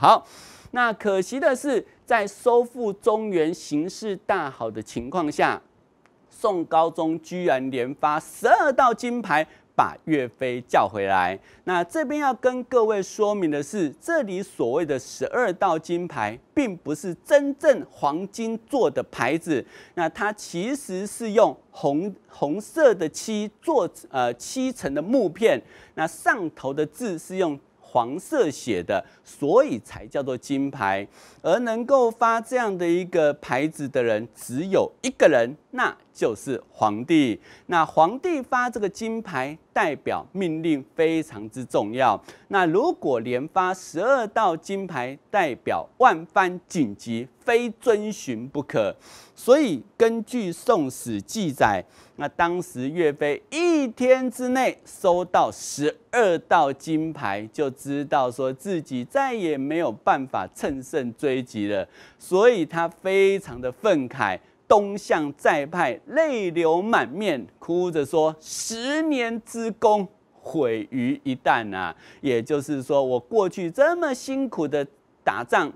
好，那可惜的是，在收复中原形势大好的情况下，宋高宗居然连发十二道金牌把岳飞叫回来。那这边要跟各位说明的是，这里所谓的十二道金牌，并不是真正黄金做的牌子，那它其实是用红红色的漆做呃漆成的木片，那上头的字是用。黄色写的，所以才叫做金牌。而能够发这样的一个牌子的人，只有一个人。那。就是皇帝。那皇帝发这个金牌，代表命令非常之重要。那如果连发十二道金牌，代表万番紧急，非遵循不可。所以根据《宋史》记载，那当时岳飞一天之内收到十二道金牌，就知道说自己再也没有办法乘胜追击了，所以他非常的愤慨。东向再派泪流满面，哭着说：“十年之功毁于一旦啊！”也就是说，我过去这么辛苦的打仗。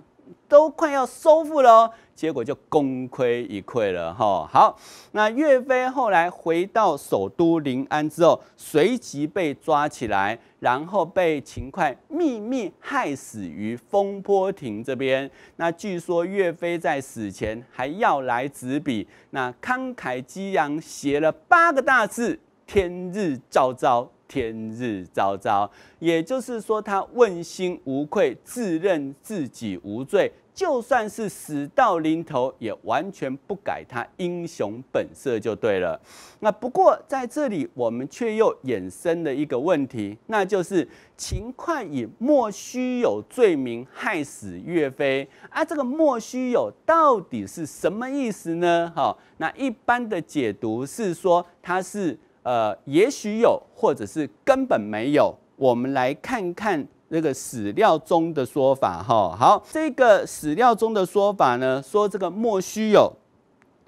都快要收复了，结果就功亏一篑了哈。好，那岳飞后来回到首都临安之后，随即被抓起来，然后被秦桧秘密害死于风波亭这边。那据说岳飞在死前还要来执笔，那慷慨激昂写了八个大字：天日昭昭。天日昭昭，也就是说他问心无愧，自认自己无罪，就算是死到临头也完全不改他英雄本色就对了。那不过在这里我们却又衍生了一个问题，那就是秦桧以莫须有罪名害死岳飞，啊，这个莫须有到底是什么意思呢？好，那一般的解读是说他是。呃，也许有，或者是根本没有。我们来看看那个史料中的说法哈。好，这个史料中的说法呢，说这个莫须有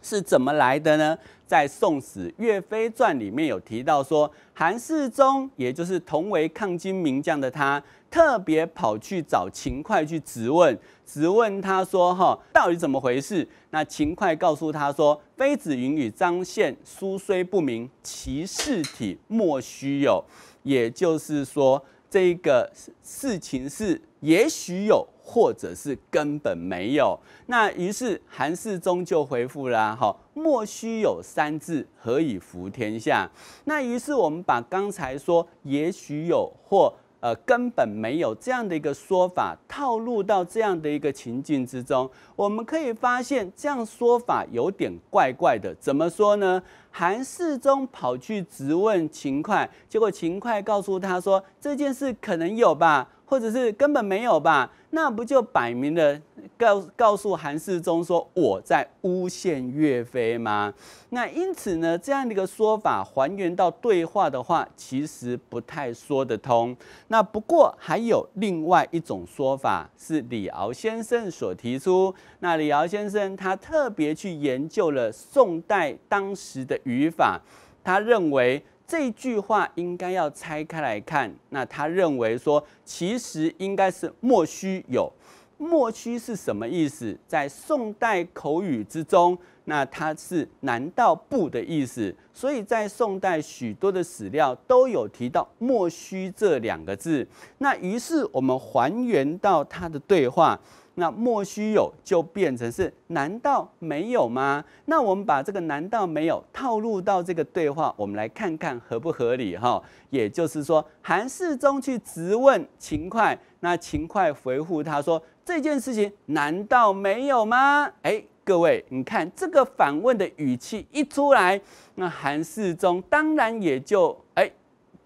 是怎么来的呢？在《宋史岳飞传》里面有提到说，韩世忠也就是同为抗金名将的他，特别跑去找秦桧去质问，质问他说：“哈，到底怎么回事？”那秦桧告诉他说：“妃子云雨，张宪书虽不明，其事体莫须有。”也就是说，这个事情是也许有。或者是根本没有，那于是韩世忠就回复啦：“好，莫须有三字，何以服天下？”那于是我们把刚才说也许有或呃根本没有这样的一个说法，套入到这样的一个情境之中，我们可以发现这样说法有点怪怪的。怎么说呢？韩世忠跑去质问秦桧，结果秦桧告诉他说：“这件事可能有吧，或者是根本没有吧。”那不就摆明了告告诉韩世忠说我在诬陷岳飞吗？那因此呢，这样的一个说法还原到对话的话，其实不太说得通。那不过还有另外一种说法是李敖先生所提出。那李敖先生他特别去研究了宋代当时的语法，他认为。这句话应该要拆开来看，那他认为说，其实应该是莫须有。莫须是什么意思？在宋代口语之中，那它是难道不的意思。所以在宋代许多的史料都有提到莫须这两个字。那于是我们还原到他的对话。那莫须有就变成是难道没有吗？那我们把这个难道没有套入到这个对话，我们来看看合不合理哈。也就是说，韩世忠去质问秦桧，那秦桧回复他说这件事情难道没有吗？哎，各位，你看这个反问的语气一出来，那韩世忠当然也就。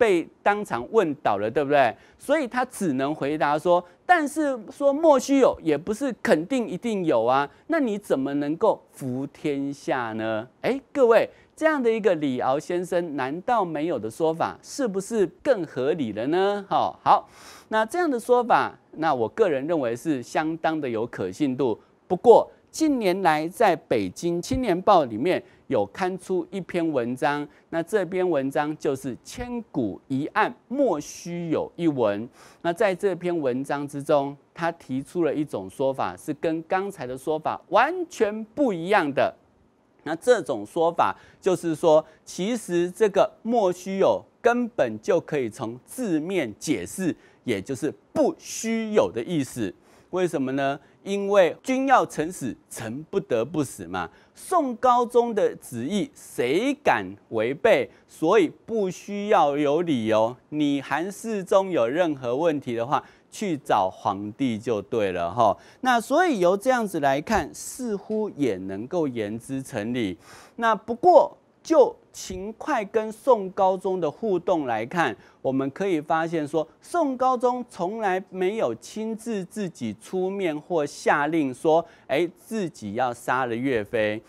被当场问倒了，对不对？所以他只能回答说：“但是说莫须有，也不是肯定一定有啊。那你怎么能够服天下呢？”哎，各位，这样的一个李敖先生，难道没有的说法，是不是更合理了呢？好，好，那这样的说法，那我个人认为是相当的有可信度。不过，近年来，在北京《青年报》里面有刊出一篇文章，那这篇文章就是《千古一案莫须有》一文。那在这篇文章之中，他提出了一种说法，是跟刚才的说法完全不一样的。那这种说法就是说，其实这个“莫须有”根本就可以从字面解释，也就是“不须有”的意思。为什么呢？因为君要臣死，臣不得不死嘛。宋高宗的旨意，谁敢违背？所以不需要有理由。你韩世忠有任何问题的话，去找皇帝就对了哈。那所以由这样子来看，似乎也能够言之成理。那不过就。秦桧跟宋高宗的互动来看，我们可以发现说，宋高宗从来没有亲自自己出面或下令说，哎，自己要杀了岳飞，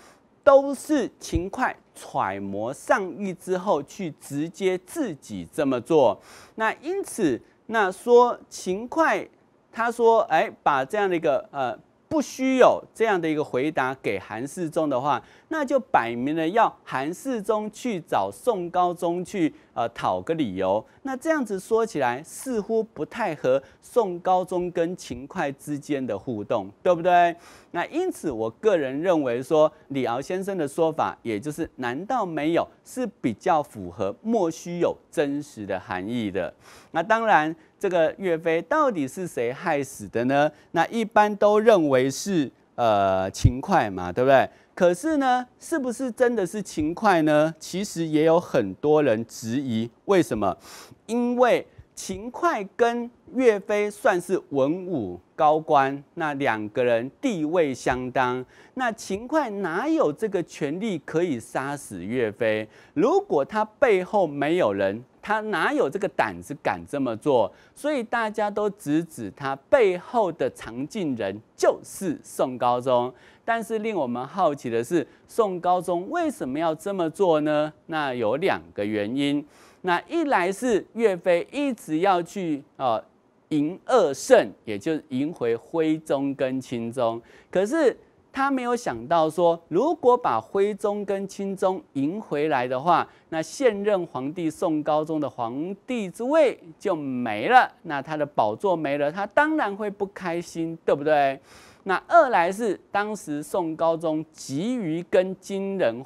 都是秦桧揣摩上意之后去直接自己这么做。那因此，那说秦桧，他说，哎，把这样的一个呃。不需有这样的一个回答给韩世忠的话，那就摆明了要韩世忠去找宋高宗去。呃，讨个理由，那这样子说起来，似乎不太合宋高宗跟秦桧之间的互动，对不对？那因此，我个人认为说李敖先生的说法，也就是难道没有，是比较符合莫须有真实的含义的。那当然，这个岳飞到底是谁害死的呢？那一般都认为是呃秦桧嘛，对不对？可是呢，是不是真的是勤快呢？其实也有很多人质疑，为什么？因为勤快跟岳飞算是文武高官，那两个人地位相当，那勤快哪有这个权利可以杀死岳飞？如果他背后没有人。他哪有这个胆子敢这么做？所以大家都指指他背后的藏镜人就是宋高宗。但是令我们好奇的是，宋高宗为什么要这么做呢？那有两个原因。那一来是岳飞一直要去啊迎二圣，也就是迎回徽宗跟钦宗。可是他没有想到说，如果把徽宗跟钦宗迎回来的话，那现任皇帝宋高宗的皇帝之位就没了。那他的宝座没了，他当然会不开心，对不对？那二来是当时宋高宗急于跟金人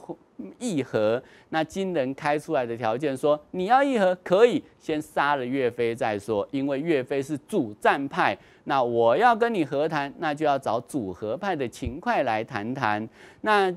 议和，那金人开出来的条件说，你要议和可以，先杀了岳飞再说，因为岳飞是主战派。那我要跟你和谈，那就要找组合派的秦桧来谈谈。那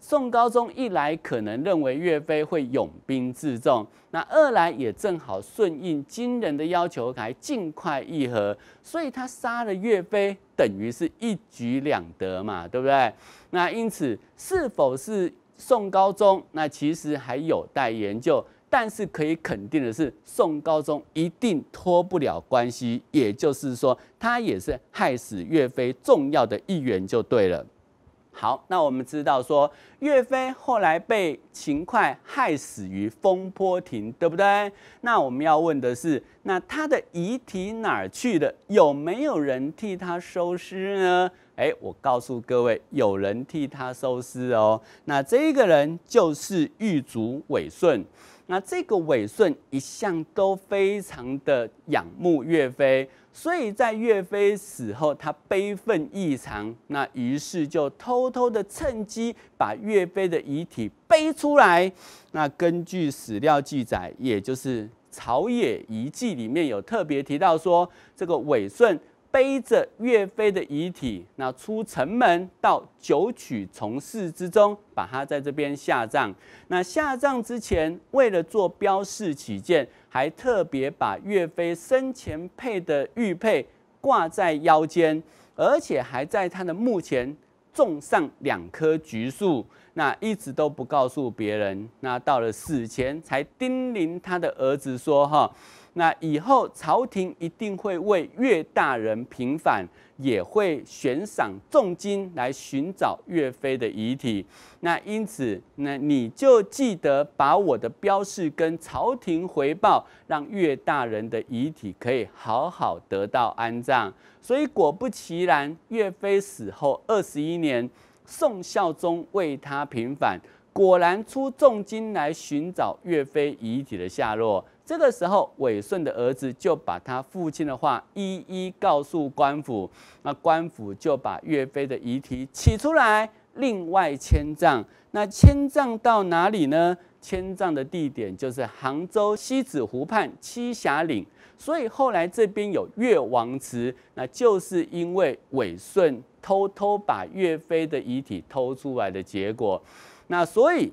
宋高宗一来可能认为岳飞会拥兵自重，那二来也正好顺应金人的要求来尽快议和，所以他杀了岳飞，等于是一举两得嘛，对不对？那因此，是否是宋高宗，那其实还有待研究。但是可以肯定的是，宋高宗一定脱不了关系，也就是说，他也是害死岳飞重要的一员，就对了。好，那我们知道说，岳飞后来被秦桧害死于风波亭，对不对？那我们要问的是，那他的遗体哪儿去了？有没有人替他收尸呢？哎，我告诉各位，有人替他收尸哦。那这个人就是狱卒韦顺。那这个伪顺一向都非常的仰慕岳飞，所以在岳飞死后，他悲愤异常，那于是就偷偷的趁机把岳飞的遗体背出来。那根据史料记载，也就是《朝野遗迹》里面有特别提到说，这个伪顺。背着岳飞的遗体，那出城门到九曲从事之中，把他在这边下葬。那下葬之前，为了做标示起见，还特别把岳飞生前配的玉佩挂在腰间，而且还在他的墓前种上两棵橘树。那一直都不告诉别人，那到了死前才叮咛他的儿子说：“哈。”那以后，朝廷一定会为岳大人平反，也会悬赏重金来寻找岳飞的遗体。那因此，那你就记得把我的标示跟朝廷回报，让岳大人的遗体可以好好得到安葬。所以，果不其然，岳飞死后二十一年，宋孝宗为他平反。果然出重金来寻找岳飞遗体的下落。这个时候，韦顺的儿子就把他父亲的话一一告诉官府。那官府就把岳飞的遗体取出来，另外迁葬。那迁葬到哪里呢？迁葬的地点就是杭州西子湖畔栖霞岭。所以后来这边有岳王祠，那就是因为韦顺偷偷把岳飞的遗体偷出来的结果。那所以，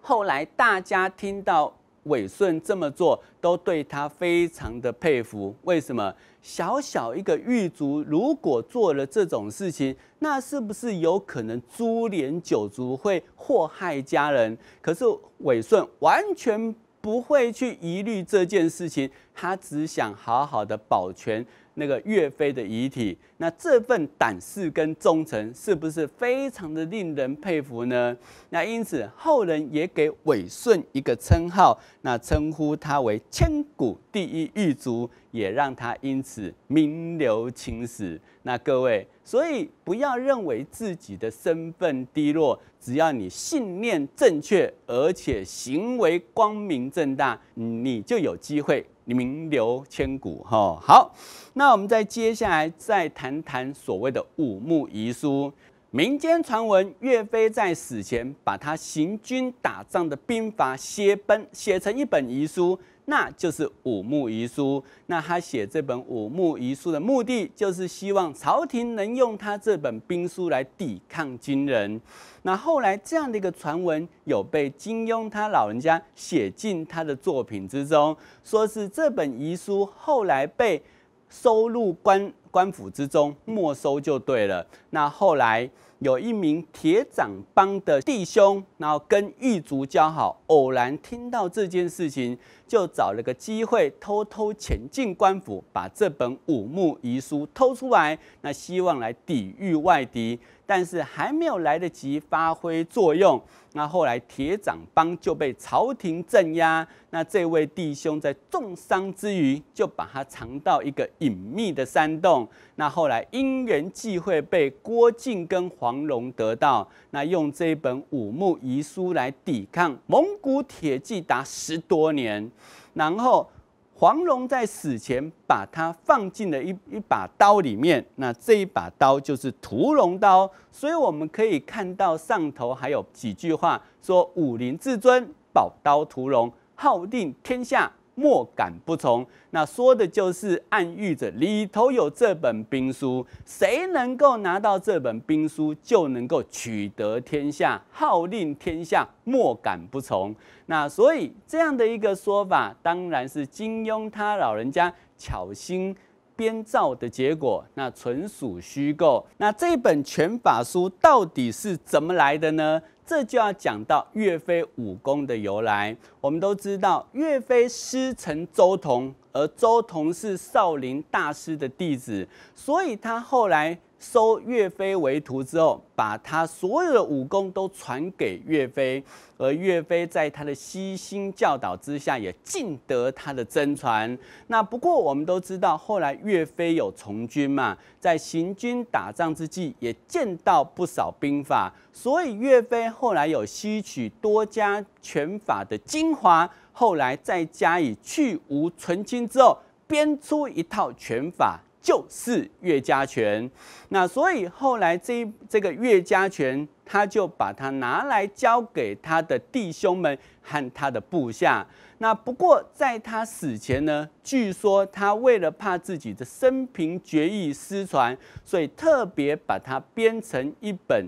后来大家听到伟顺这么做，都对他非常的佩服。为什么？小小一个狱卒，如果做了这种事情，那是不是有可能株连九族，会祸害家人？可是伟顺完全不会去疑虑这件事情。他只想好好的保全那个岳飞的遗体，那这份胆识跟忠诚是不是非常的令人佩服呢？那因此后人也给韦顺一个称号，那称呼他为千古第一狱卒，也让他因此名留青史。那各位，所以不要认为自己的身份低落，只要你信念正确，而且行为光明正大，你就有机会。名留千古哈，好，那我们再接下来再谈谈所谓的五木遗书。民间传闻，岳飞在死前把他行军打仗的兵法写本，写成一本遗书，那就是《武穆遗书》。那他写这本《武穆遗书》的目的，就是希望朝廷能用他这本兵书来抵抗金人。那后来这样的一个传闻，有被金庸他老人家写进他的作品之中，说是这本遗书后来被收入官。官府之中没收就对了。那后来。有一名铁掌帮的弟兄，然后跟狱卒交好，偶然听到这件事情，就找了个机会偷偷潜进官府，把这本武穆遗书偷出来，那希望来抵御外敌。但是还没有来得及发挥作用，那后来铁掌帮就被朝廷镇压。那这位弟兄在重伤之余，就把他藏到一个隐秘的山洞。那后来因缘际会，被郭靖跟。黄蓉得到那用这一本武穆遗书来抵抗蒙古铁骑达十多年，然后黄蓉在死前把它放进了一一把刀里面，那这一把刀就是屠龙刀，所以我们可以看到上头还有几句话说：武林至尊，宝刀屠龙，号令天下。莫敢不从，那说的就是暗喻着里头有这本兵书，谁能够拿到这本兵书，就能够取得天下，号令天下，莫敢不从。那所以这样的一个说法，当然是金庸他老人家巧心编造的结果，那纯属虚构。那这本拳法书到底是怎么来的呢？这就要讲到岳飞武功的由来。我们都知道，岳飞师承周同。而周同是少林大师的弟子，所以他后来收岳飞为徒之后，把他所有的武功都传给岳飞。而岳飞在他的悉心教导之下，也尽得他的真传。那不过我们都知道，后来岳飞有从军嘛，在行军打仗之际，也见到不少兵法，所以岳飞后来有吸取多家拳法的精华。后来再加以去芜存菁之后，编出一套拳法，就是岳家拳。那所以后来这这个岳家拳，他就把它拿来交给他的弟兄们和他的部下。那不过在他死前呢，据说他为了怕自己的生平绝艺失传，所以特别把它编成一本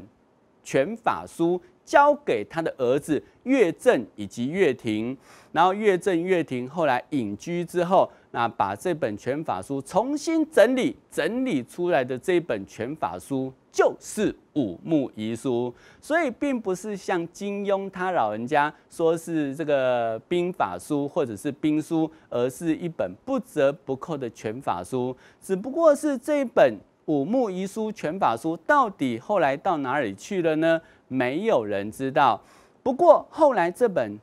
拳法书。交给他的儿子岳正以及岳廷，然后岳正、岳廷后来隐居之后，那把这本拳法书重新整理，整理出来的这本拳法书就是《武穆遗书》。所以，并不是像金庸他老人家说是这个兵法书或者是兵书，而是一本不折不扣的拳法书。只不过是这本《武穆遗书》拳法书到底后来到哪里去了呢？没有人知道，不过后来这本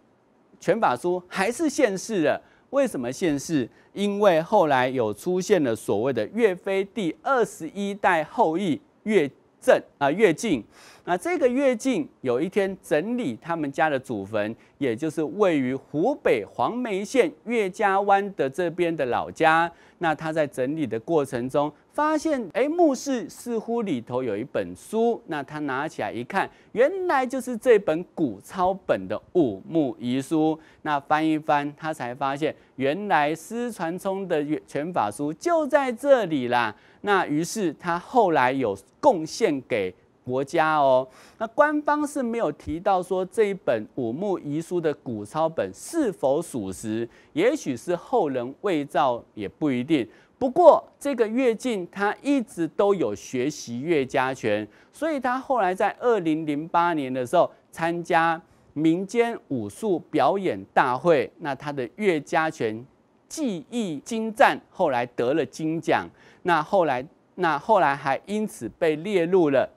拳法书还是现世了。为什么现世？因为后来有出现了所谓的岳飞第二十一代后裔岳正啊，岳静。那这个岳静有一天整理他们家的祖坟，也就是位于湖北黄梅县岳家湾的这边的老家。那他在整理的过程中，发现哎墓室似乎里头有一本书。那他拿起来一看，原来就是这本古抄本的《五墓遗书》。那翻一翻，他才发现原来失传中的全法书就在这里啦。那于是他后来有贡献给。国家哦，那官方是没有提到说这一本武木遗书的古抄本是否属实，也许是后人伪造也不一定。不过这个岳进他一直都有学习岳家拳，所以他后来在二零零八年的时候参加民间武术表演大会，那他的岳家拳技艺精湛，后来得了金奖。那后来那后来还因此被列入了。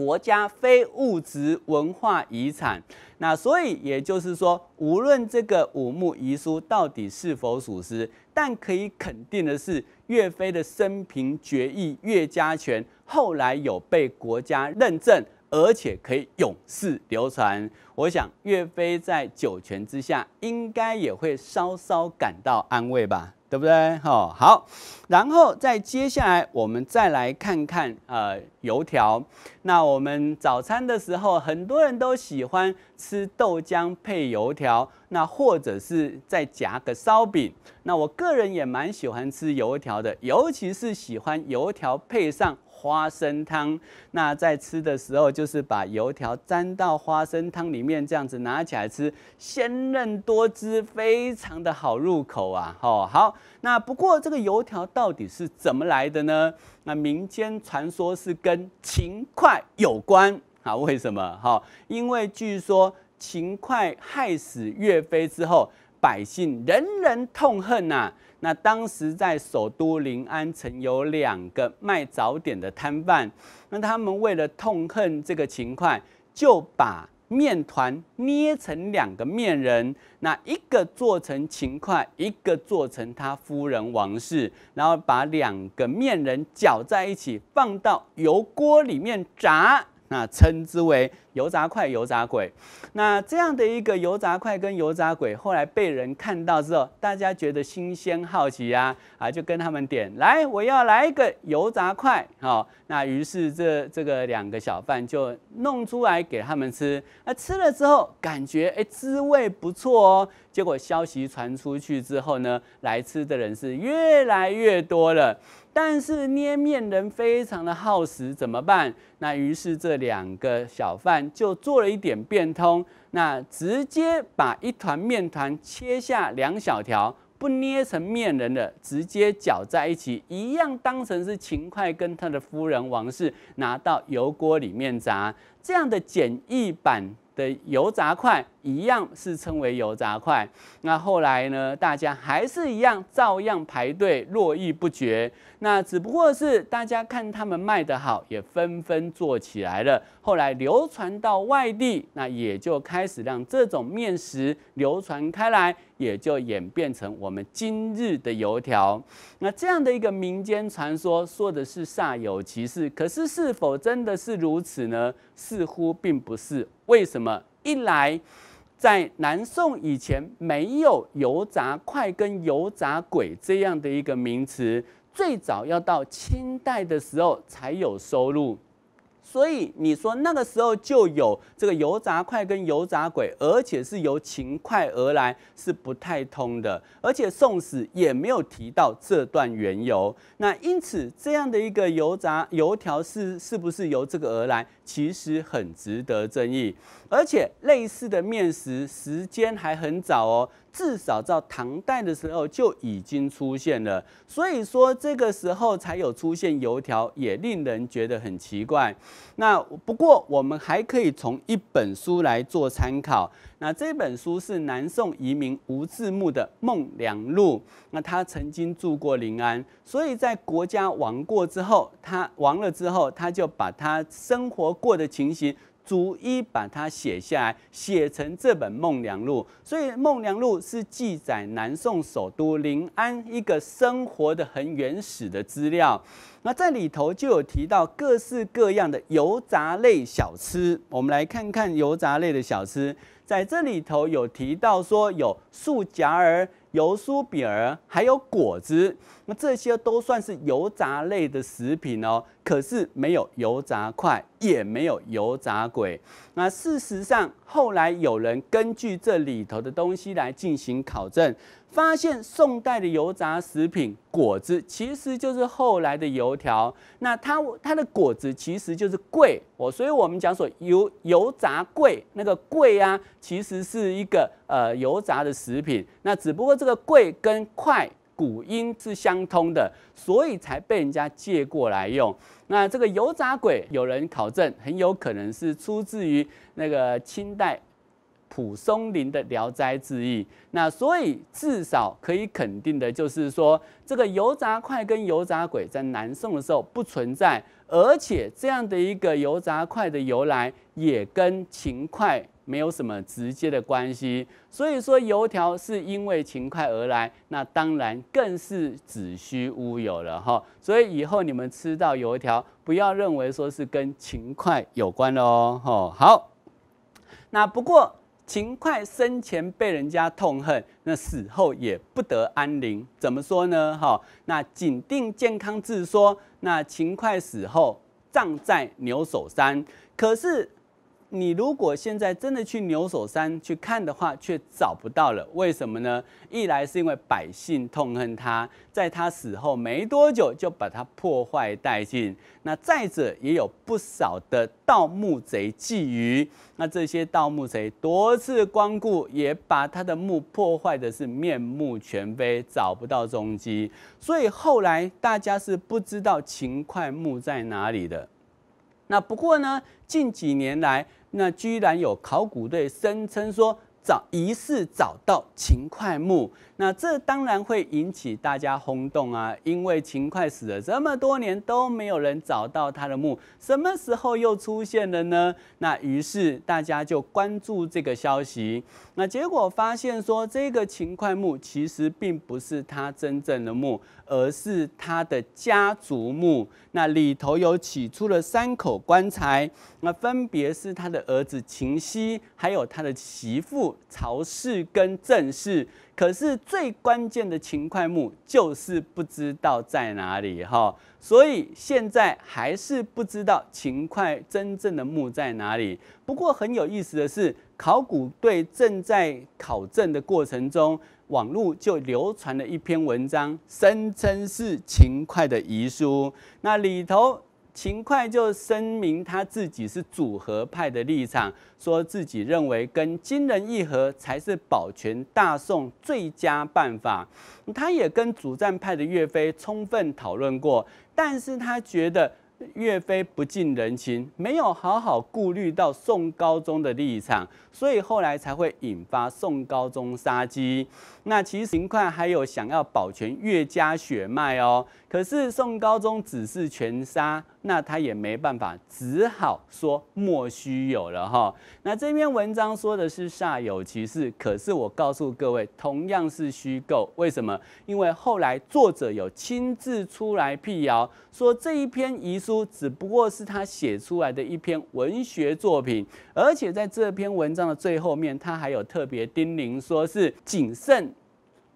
国家非物质文化遗产。那所以也就是说，无论这个武穆遗书到底是否属实，但可以肯定的是，岳飞的生平决议岳家拳后来有被国家认证，而且可以永世流传。我想，岳飞在九泉之下，应该也会稍稍感到安慰吧。对不对？吼好，然后再接下来，我们再来看看呃油条。那我们早餐的时候，很多人都喜欢吃豆浆配油条。那或者是再夹个烧饼，那我个人也蛮喜欢吃油条的，尤其是喜欢油条配上花生汤。那在吃的时候，就是把油条沾到花生汤里面，这样子拿起来吃，鲜嫩多汁，非常的好入口啊！哦，好，那不过这个油条到底是怎么来的呢？那民间传说是跟勤快有关啊？为什么？哈，因为据说。秦桧害死岳飞之后，百姓人人痛恨呐。那当时在首都临安，曾有两个卖早点的摊贩，那他们为了痛恨这个秦桧，就把面团捏成两个面人，那一个做成秦桧，一个做成他夫人王氏，然后把两个面人搅在一起，放到油锅里面炸，那称之为。油炸块、油炸鬼，那这样的一个油炸块跟油炸鬼，后来被人看到之后，大家觉得新鲜好奇啊，啊就跟他们点来，我要来一个油炸块，好，那于是这这个两个小贩就弄出来给他们吃，啊吃了之后感觉哎滋味不错哦，结果消息传出去之后呢，来吃的人是越来越多了，但是捏面人非常的耗时，怎么办？那于是这两个小贩。就做了一点变通，那直接把一团面团切下两小条，不捏成面人的，直接搅在一起，一样当成是勤快跟他的夫人王氏拿到油锅里面炸，这样的简易版的油炸块。一样是称为油炸块，那后来呢？大家还是一样，照样排队，络绎不绝。那只不过是大家看他们卖得好，也纷纷做起来了。后来流传到外地，那也就开始让这种面食流传开来，也就演变成我们今日的油条。那这样的一个民间传说，说的是煞有其事，可是是否真的是如此呢？似乎并不是。为什么？一来在南宋以前，没有“油炸块”跟“油炸鬼”这样的一个名词，最早要到清代的时候才有收入。所以你说那个时候就有这个油炸块跟油炸鬼，而且是由勤快而来是不太通的，而且宋史也没有提到这段缘由。那因此这样的一个油炸油条是是不是由这个而来，其实很值得争议。而且类似的面食时间还很早哦。至少到唐代的时候就已经出现了，所以说这个时候才有出现油条，也令人觉得很奇怪。那不过我们还可以从一本书来做参考，那这本书是南宋移民吴志牧的《梦良录》，那他曾经住过临安，所以在国家亡过之后，他亡了之后，他就把他生活过的情形。逐一把它写下来，写成这本《梦良录》，所以《梦良录》是记载南宋首都临安一个生活的很原始的资料。那在里头就有提到各式各样的油炸类小吃，我们来看看油炸类的小吃。在这里头有提到说有素夹儿、油酥饼儿，还有果子，那这些都算是油炸类的食品哦。可是没有油炸块，也没有油炸鬼。那事实上，后来有人根据这里头的东西来进行考证。发现宋代的油炸食品果子其实就是后来的油条，那它它的果子其实就是“桂我所以，我们讲说“油油炸桂那个“桂啊，其实是一个呃油炸的食品，那只不过这个“桂跟“快”古音是相通的，所以才被人家借过来用。那这个“油炸鬼有人考证很有可能是出自于那个清代。蒲松龄的《聊斋志异》，那所以至少可以肯定的就是说，这个油炸块跟油炸鬼在南宋的时候不存在，而且这样的一个油炸块的由来也跟勤快没有什么直接的关系。所以说油条是因为勤快而来，那当然更是子虚乌有了哈。所以以后你们吃到油条，不要认为说是跟勤快有关的哦。好，那不过。勤快生前被人家痛恨，那死后也不得安宁。怎么说呢？哈，那景定健康志说，那勤快死后葬在牛首山，可是。你如果现在真的去牛首山去看的话，却找不到了。为什么呢？一来是因为百姓痛恨他，在他死后没多久就把他破坏殆尽。那再者，也有不少的盗墓贼觊觎。那这些盗墓贼多次光顾，也把他的墓破坏的是面目全非，找不到踪迹。所以后来大家是不知道秦桧墓在哪里的。那不过呢，近几年来。那居然有考古队声称说，找疑似找到秦桧墓。那这当然会引起大家轰动啊，因为秦桧死了这么多年都没有人找到他的墓，什么时候又出现了呢？那于是大家就关注这个消息。那结果发现说，这个秦桧墓其实并不是他真正的墓，而是他的家族墓。那里头有起出了三口棺材，那分别是他的儿子秦熙，还有他的媳妇曹氏跟郑氏。可是最关键的秦桧墓就是不知道在哪里哈，所以现在还是不知道秦桧真正的墓在哪里。不过很有意思的是，考古队正在考证的过程中，网络就流传了一篇文章，声称是秦桧的遗书，那里头。秦桧就声明他自己是主和派的立场，说自己认为跟金人议和才是保全大宋最佳办法。他也跟主战派的岳飞充分讨论过，但是他觉得岳飞不近人情，没有好好顾虑到宋高宗的立场，所以后来才会引发宋高宗杀机。那其实秦桧还有想要保全岳家血脉哦。可是宋高宗只是全杀，那他也没办法，只好说莫须有了哈。那这篇文章说的是煞有其事，可是我告诉各位，同样是虚构。为什么？因为后来作者有亲自出来辟谣，说这一篇遗书只不过是他写出来的一篇文学作品，而且在这篇文章的最后面，他还有特别叮咛，说是谨慎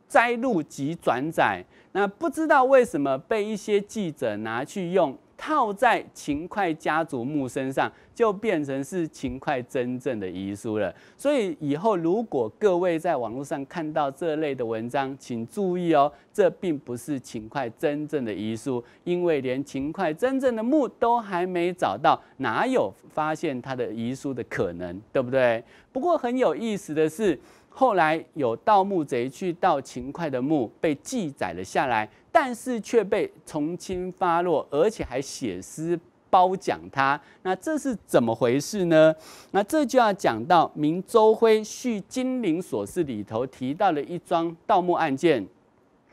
摘录及转载。那不知道为什么被一些记者拿去用套在勤快家族墓身上，就变成是勤快真正的遗书了。所以以后如果各位在网络上看到这类的文章，请注意哦，这并不是勤快真正的遗书，因为连勤快真正的墓都还没找到，哪有发现他的遗书的可能，对不对？不过很有意思的是。后来有盗墓贼去盗秦桧的墓，被记载了下来，但是却被从轻发落，而且还写诗褒奖他。那这是怎么回事呢？那这就要讲到《明周辉续金陵琐事》里头提到了一桩盗墓案件。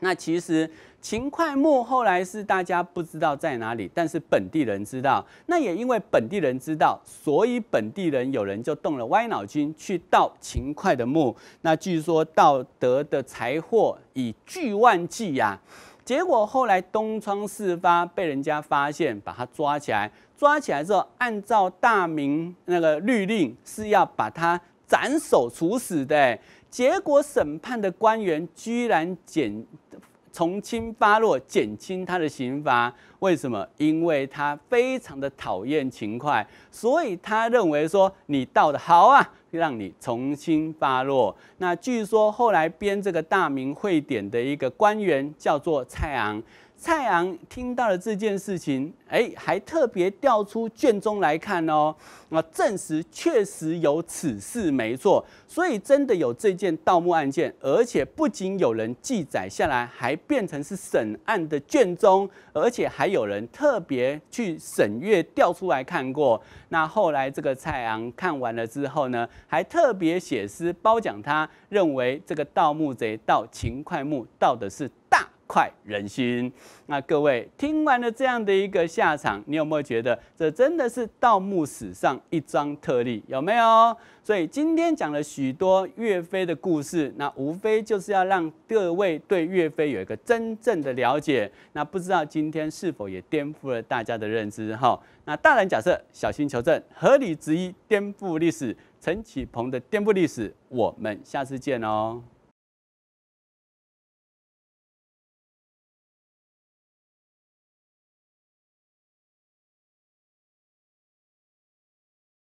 那其实。勤快墓后来是大家不知道在哪里，但是本地人知道。那也因为本地人知道，所以本地人有人就动了歪脑筋去盗勤快的墓。那据说盗得的财货以巨万计呀。结果后来东窗事发，被人家发现，把他抓起来。抓起来之后，按照大明那个律令是要把他斩首处死的。结果审判的官员居然检从轻发落，减轻他的刑罚。为什么？因为他非常的讨厌勤快，所以他认为说你盗的好啊，让你从轻发落。那据说后来编这个《大明会典》的一个官员叫做蔡昂。蔡昂听到了这件事情，哎，还特别调出卷宗来看哦，那证实确实有此事没错，所以真的有这件盗墓案件，而且不仅有人记载下来，还变成是审案的卷宗，而且还有人特别去审阅调出来看过。那后来这个蔡昂看完了之后呢，还特别写诗褒奖他，认为这个盗墓贼盗秦快墓盗的是。快人心！那各位听完了这样的一个下场，你有没有觉得这真的是盗墓史上一桩特例？有没有？所以今天讲了许多岳飞的故事，那无非就是要让各位对岳飞有一个真正的了解。那不知道今天是否也颠覆了大家的认知？哈，那大胆假设，小心求证，合理质疑，颠覆历史。陈启鹏的颠覆历史，我们下次见哦。